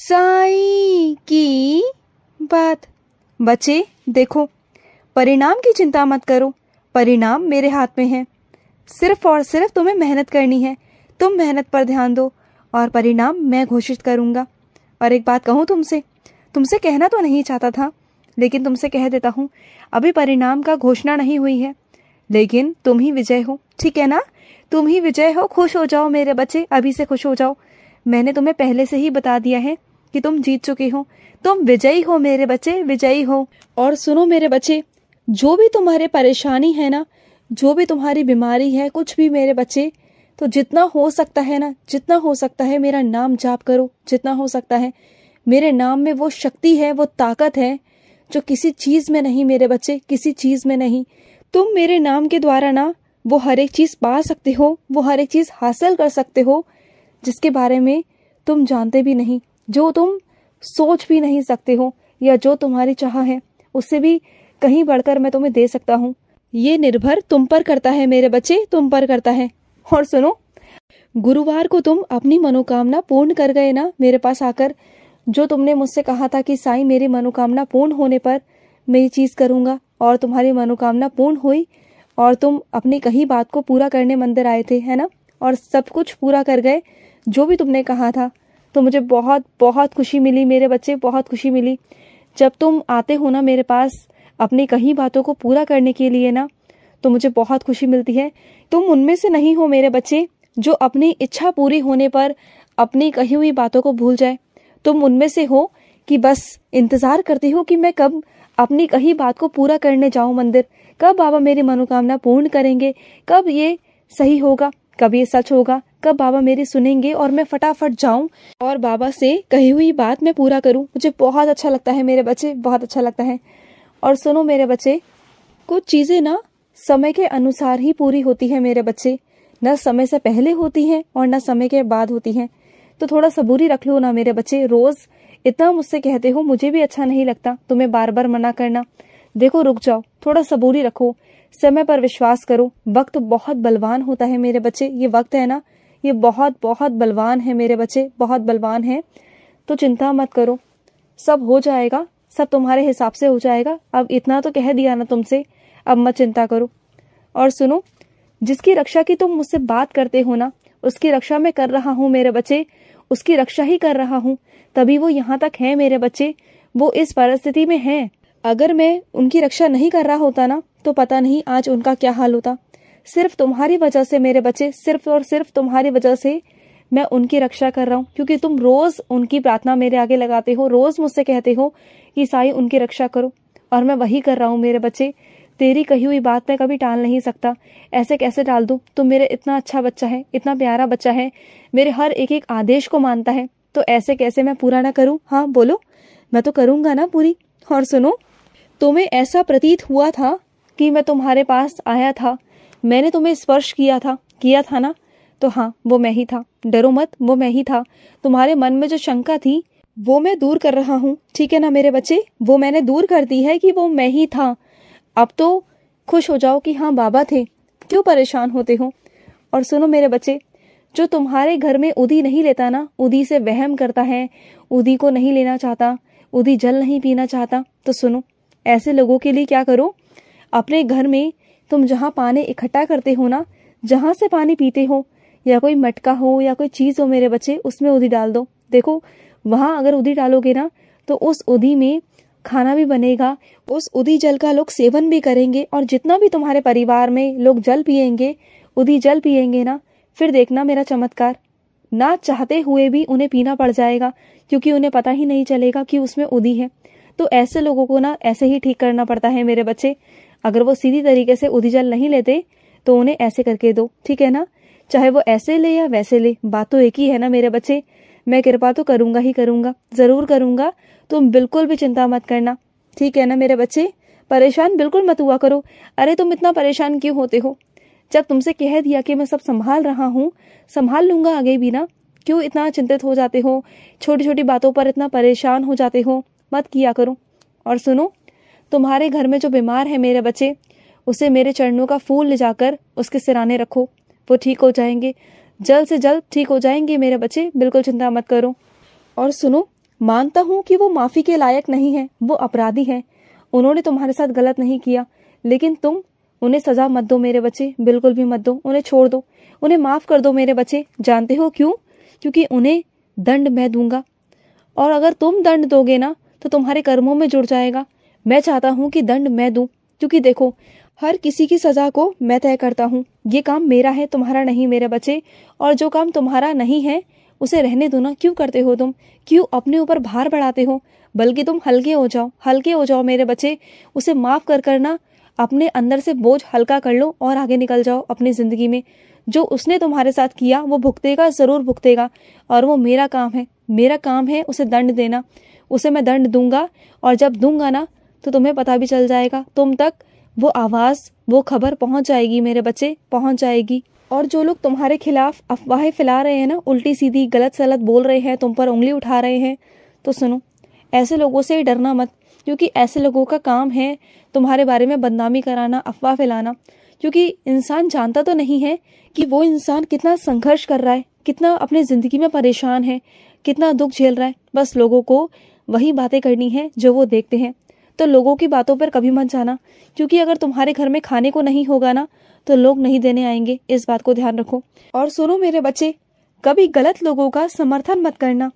साई की बात बच्चे देखो परिणाम की चिंता मत करो परिणाम मेरे हाथ में है सिर्फ और सिर्फ तुम्हें मेहनत करनी है तुम मेहनत पर ध्यान दो और परिणाम मैं घोषित करूंगा और एक बात कहूँ तुमसे तुमसे कहना तो नहीं चाहता था लेकिन तुमसे कह देता हूँ अभी परिणाम का घोषणा नहीं हुई है लेकिन तुम ही विजय हो ठीक है ना तुम ही विजय हो खुश हो जाओ मेरे बच्चे अभी से खुश हो जाओ मैंने तुम्हें पहले से ही बता दिया है कि तुम जीत चुके हो तुम विजयी हो मेरे बच्चे विजयी हो और सुनो मेरे बच्चे जो भी तुम्हारे परेशानी है ना जो भी तुम्हारी बीमारी है कुछ भी मेरे बच्चे तो जितना हो सकता है ना जितना हो सकता है मेरा नाम जाप करो जितना हो सकता है मेरे नाम में वो शक्ति है वो ताकत है जो किसी चीज़ में नहीं मेरे बच्चे किसी चीज़ में नहीं तुम मेरे नाम के द्वारा ना वो हर एक चीज़ पा सकते हो वो हर एक चीज़ हासिल कर सकते हो जिसके बारे में तुम जानते भी नहीं जो तुम सोच भी नहीं सकते हो या जो तुम्हारी चाह है उससे भी कहीं बढ़कर मैं तुम्हें दे सकता हूँ ये निर्भर तुम पर करता है मेरे बच्चे तुम पर करता है और सुनो गुरुवार को तुम अपनी मनोकामना पूर्ण कर गए ना मेरे पास आकर जो तुमने मुझसे कहा था कि साईं मेरी मनोकामना पूर्ण होने पर मैं ये चीज़ करूँगा और तुम्हारी मनोकामना पूर्ण हुई और तुम अपनी कही बात को पूरा करने मंदिर आए थे है ना और सब कुछ पूरा कर गए जो भी तुमने कहा था तो मुझे बहुत बहुत खुशी मिली मेरे बच्चे बहुत खुशी मिली जब तुम आते हो ना मेरे पास अपनी कहीं बातों को पूरा करने के लिए ना तो मुझे बहुत खुशी मिलती है तुम उनमें से नहीं हो मेरे बच्चे जो अपनी इच्छा पूरी होने पर अपनी कही हुई बातों को भूल जाए तुम उनमें से हो कि बस इंतजार करती हो कि मैं कब अपनी कही बात को पूरा करने जाऊं मंदिर कब बाबा मेरी मनोकामना पूर्ण करेंगे कब ये सही होगा कब ये सच होगा कब बाबा मेरी सुनेंगे और मैं फटाफट जाऊं और बाबा से कही हुई बात मैं पूरा करूं मुझे बहुत अच्छा लगता है मेरे बच्चे बहुत अच्छा लगता है और सुनो मेरे बच्चे कुछ चीज़ें ना समय के अनुसार ही पूरी होती है मेरे बच्चे न समय से पहले होती है और न समय के बाद होती है तो थोड़ा सबूरी रख लो ना मेरे बच्चे रोज़ इतना मुझसे कहते हो मुझे भी अच्छा नहीं लगता तुम्हें बार बार मना करना देखो रुक जाओ थोड़ा सबूरी रखो समय पर विश्वास करो वक्त बहुत बलवान होता है मेरे बच्चे ये वक्त है ना ये बहुत बहुत बलवान है मेरे बच्चे बहुत बलवान है तो चिंता मत करो सब हो जाएगा सब तुम्हारे हिसाब से हो जाएगा अब इतना तो कह दिया ना तुमसे अब मत चिंता करो और सुनो जिसकी रक्षा की तुम मुझसे बात करते हो ना उसकी रक्षा मैं कर रहा हूँ मेरे बच्चे उसकी रक्षा ही कर रहा हूँ तभी वो यहाँ तक है मेरे बच्चे वो इस परिस्थिति में है अगर मैं उनकी रक्षा नहीं कर रहा होता ना तो पता नहीं आज उनका क्या हाल होता सिर्फ तुम्हारी वजह से मेरे बच्चे सिर्फ और सिर्फ तुम्हारी वजह से मैं उनकी रक्षा कर रहा हूँ क्योंकि तुम रोज उनकी प्रार्थना मेरे आगे लगाते हो रोज मुझसे कहते हो कि साई उनकी रक्षा करो और मैं वही कर रहा हूँ मेरे बच्चे तेरी कही हुई बात मैं कभी टाल नहीं सकता ऐसे कैसे टाल दू तुम मेरे इतना अच्छा बच्चा है इतना प्यारा बच्चा है मेरे हर एक एक आदेश को मानता है तो ऐसे कैसे मैं पूरा ना करूँ हाँ बोलो मैं तो करूँगा ना पूरी और सुनो तुम्हें ऐसा प्रतीत हुआ था कि मैं तुम्हारे पास आया था मैंने तुम्हें स्पर्श किया था किया था ना तो हाँ वो मैं ही था डरो मत वो मैं ही था तुम्हारे मन में जो शंका थी वो मैं दूर कर रहा हूँ ठीक है ना मेरे बच्चे वो मैंने दूर कर दी है कि वो मैं ही था अब तो खुश हो जाओ कि हाँ बाबा थे क्यों परेशान होते हो और सुनो मेरे बच्चे जो तुम्हारे घर में उदी नहीं लेता ना उदी से वहम करता है उदी को नहीं लेना चाहता उदी जल नहीं पीना चाहता तो सुनो ऐसे लोगों के लिए क्या करो अपने घर में तुम जहाँ पानी इकट्ठा करते हो ना जहाँ से पानी पीते हो या कोई मटका हो या कोई चीज़ हो मेरे बच्चे उसमें उधी डाल दो देखो वहाँ अगर उधी डालोगे ना तो उस उधी में खाना भी बनेगा उस उदी जल का लोग सेवन भी करेंगे और जितना भी तुम्हारे परिवार में लोग जल पियेंगे उदी जल पियेंगे ना फिर देखना मेरा चमत्कार ना चाहते हुए भी उन्हें पीना पड़ जाएगा क्योंकि उन्हें पता ही नहीं चलेगा कि उसमें उदी है तो ऐसे लोगों को ना ऐसे ही ठीक करना पड़ता है मेरे बच्चे अगर वो सीधी तरीके से उधी जल नहीं लेते तो उन्हें ऐसे करके दो ठीक है ना चाहे वो ऐसे ले या वैसे ले बात तो एक ही है ना मेरे बच्चे मैं कृपा तो करूंगा ही करूंगा जरूर करूंगा तुम बिल्कुल भी चिंता मत करना ठीक है ना मेरे बच्चे परेशान बिल्कुल मत हुआ करो अरे तुम इतना परेशान क्यों होते हो जब तुमसे कह दिया कि मैं सब संभाल रहा हूँ संभाल लूंगा आगे भी ना क्यों इतना चिंतित हो जाते हो छोटी छोटी बातों पर इतना परेशान हो जाते हो मत किया करो और सुनो तुम्हारे घर में जो बीमार है मेरे बच्चे उसे मेरे चरणों का फूल ले जाकर उसके सिराने रखो वो ठीक हो जाएंगे जल्द से जल्द ठीक हो जाएंगे मेरे बच्चे बिल्कुल चिंता मत करो और सुनो मानता हूँ कि वो माफ़ी के लायक नहीं है वो अपराधी है उन्होंने तुम्हारे साथ गलत नहीं किया लेकिन तुम उन्हें सजा मत दो मेरे बच्चे बिल्कुल भी मत दो उन्हें छोड़ दो उन्हें माफ़ कर दो मेरे बच्चे जानते हो क्यों क्योंकि उन्हें दंड मैं दूंगा और अगर तुम दंड दोगे ना तो तुम्हारे कर्मों में जुड़ जाएगा मैं चाहता हूँ कि दंड मैं दूं क्योंकि देखो हर किसी की सजा को मैं तय करता हूँ ये काम मेरा है तुम्हारा नहीं मेरे बच्चे और जो काम तुम्हारा नहीं है उसे रहने दो ना क्यों करते हो तुम क्यों अपने ऊपर भार बढ़ाते हो बल्कि तुम हल्के हो जाओ हल्के हो जाओ मेरे बच्चे उसे माफ कर करना अपने अंदर से बोझ हल्का कर लो और आगे निकल जाओ अपनी जिंदगी में जो उसने तुम्हारे साथ किया वो भुगतेगा जरूर भुगतेगा और वो मेरा काम है मेरा काम है उसे दंड देना उसे मैं दंड दूंगा और जब दूंगा ना तो तुम्हें पता भी चल जाएगा तुम तक वो आवाज़ वो खबर पहुंच जाएगी मेरे बच्चे पहुंच जाएगी और जो लोग तुम्हारे खिलाफ अफवाहें फैला रहे हैं ना उल्टी सीधी गलत सलत बोल रहे हैं तुम पर उंगली उठा रहे हैं तो सुनो ऐसे लोगों से डरना मत क्योंकि ऐसे लोगों का काम है तुम्हारे बारे में बदनामी कराना अफवाह फैलाना क्योंकि इंसान जानता तो नहीं है कि वो इंसान कितना संघर्ष कर रहा है कितना अपनी ज़िंदगी में परेशान है कितना दुख झेल रहा है बस लोगों को वही बातें करनी है जो वो देखते हैं तो लोगों की बातों पर कभी मत जाना क्योंकि अगर तुम्हारे घर में खाने को नहीं होगा ना तो लोग नहीं देने आएंगे इस बात को ध्यान रखो और सुनो मेरे बच्चे कभी गलत लोगों का समर्थन मत करना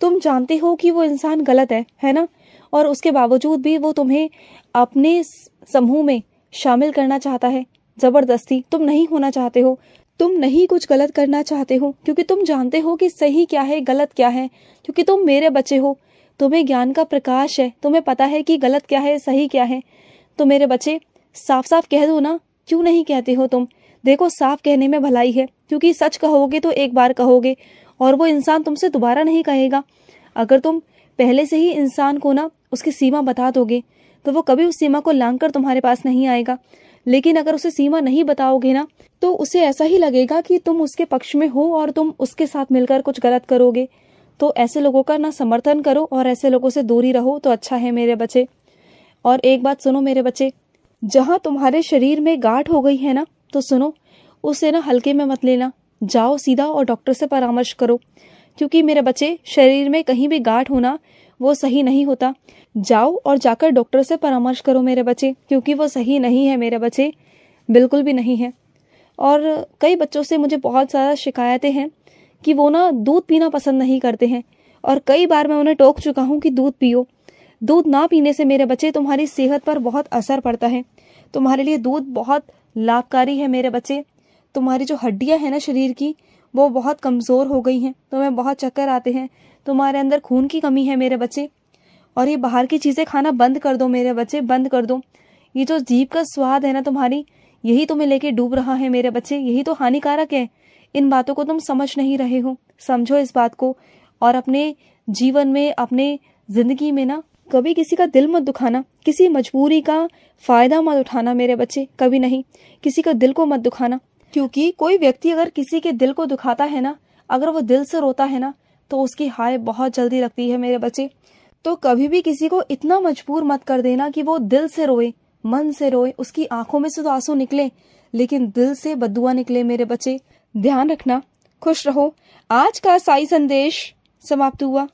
तुम जानते हो कि वो इंसान गलत है है ना और उसके बावजूद भी वो तुम्हें अपने समूह में शामिल करना चाहता है जबरदस्ती तुम नहीं होना चाहते हो तुम नहीं कुछ गलत करना चाहते हो क्योंकि तुम जानते हो कि सही क्या है गलत क्या है क्योंकि तुम मेरे बच्चे हो तुम्हें ज्ञान का प्रकाश है तुम्हें पता है कि गलत क्या है सही क्या है तो मेरे बच्चे साफ साफ कह दो ना क्यों नहीं कहते हो तुम देखो साफ कहने में भलाई है क्योंकि सच कहोगे तो एक बार कहोगे और वो इंसान तुमसे दोबारा नहीं कहेगा अगर तुम पहले से ही इंसान को ना उसकी सीमा बता दोगे तो वो कभी उस सीमा को लांग कर तुम्हारे पास नहीं आएगा लेकिन अगर उसे सीमा नहीं बताओगे ना तो उसे ऐसा ही लगेगा कि तुम उसके पक्ष में हो और तुम उसके साथ मिलकर कुछ गलत करोगे तो ऐसे लोगों का ना समर्थन करो और ऐसे लोगों से दूरी रहो तो अच्छा है मेरे बच्चे और एक बात सुनो मेरे बच्चे जहाँ तुम्हारे शरीर में गांठ हो गई है ना तो सुनो उसे ना हल्के में मत लेना जाओ सीधा और डॉक्टर से परामर्श करो क्योंकि मेरे बच्चे शरीर में कहीं भी गांठ होना वो सही नहीं होता जाओ और जाकर डॉक्टर से परामर्श करो मेरे बच्चे क्योंकि वो सही नहीं है मेरे बच्चे बिल्कुल भी नहीं है और कई बच्चों से मुझे बहुत सारा शिकायतें हैं कि वो ना दूध पीना पसंद नहीं करते हैं और कई बार मैं उन्हें टोक चुका हूँ कि दूध पियो दूध ना पीने से मेरे बच्चे तुम्हारी सेहत पर बहुत असर पड़ता है तुम्हारे लिए दूध बहुत लाभकारी है मेरे बच्चे तुम्हारी जो हड्डियाँ हैं ना शरीर की वो बहुत कमज़ोर हो गई हैं तुम्हें बहुत चक्कर आते हैं तुम्हारे अंदर खून की कमी है मेरे बच्चे और ये बाहर की चीज़ें खाना बंद कर दो मेरे बच्चे बंद कर दो ये जो जीप का स्वाद है ना तुम्हारी यही तुम्हें लेके डूब रहा है मेरे बच्चे यही तो हानिकारक है इन बातों को तुम समझ नहीं रहे हो समझो इस बात को और अपने जीवन में अपने जिंदगी में ना कभी किसी का दिल मत दुखाना किसी मजबूरी का फायदा मत उठाना मेरे बच्चे कभी नहीं किसी का दिल को मत दुखाना क्योंकि कोई व्यक्ति अगर किसी के दिल को दुखाता है ना अगर वो दिल से रोता है ना तो उसकी हाय बहुत जल्दी लगती है मेरे बच्चे तो कभी भी किसी को इतना मजबूर मत कर देना कि वो दिल से रोए मन से रोए उसकी आंखों में से तो आंसू निकले लेकिन दिल से बदुआ निकले मेरे बच्चे ध्यान रखना खुश रहो आज का साई संदेश समाप्त हुआ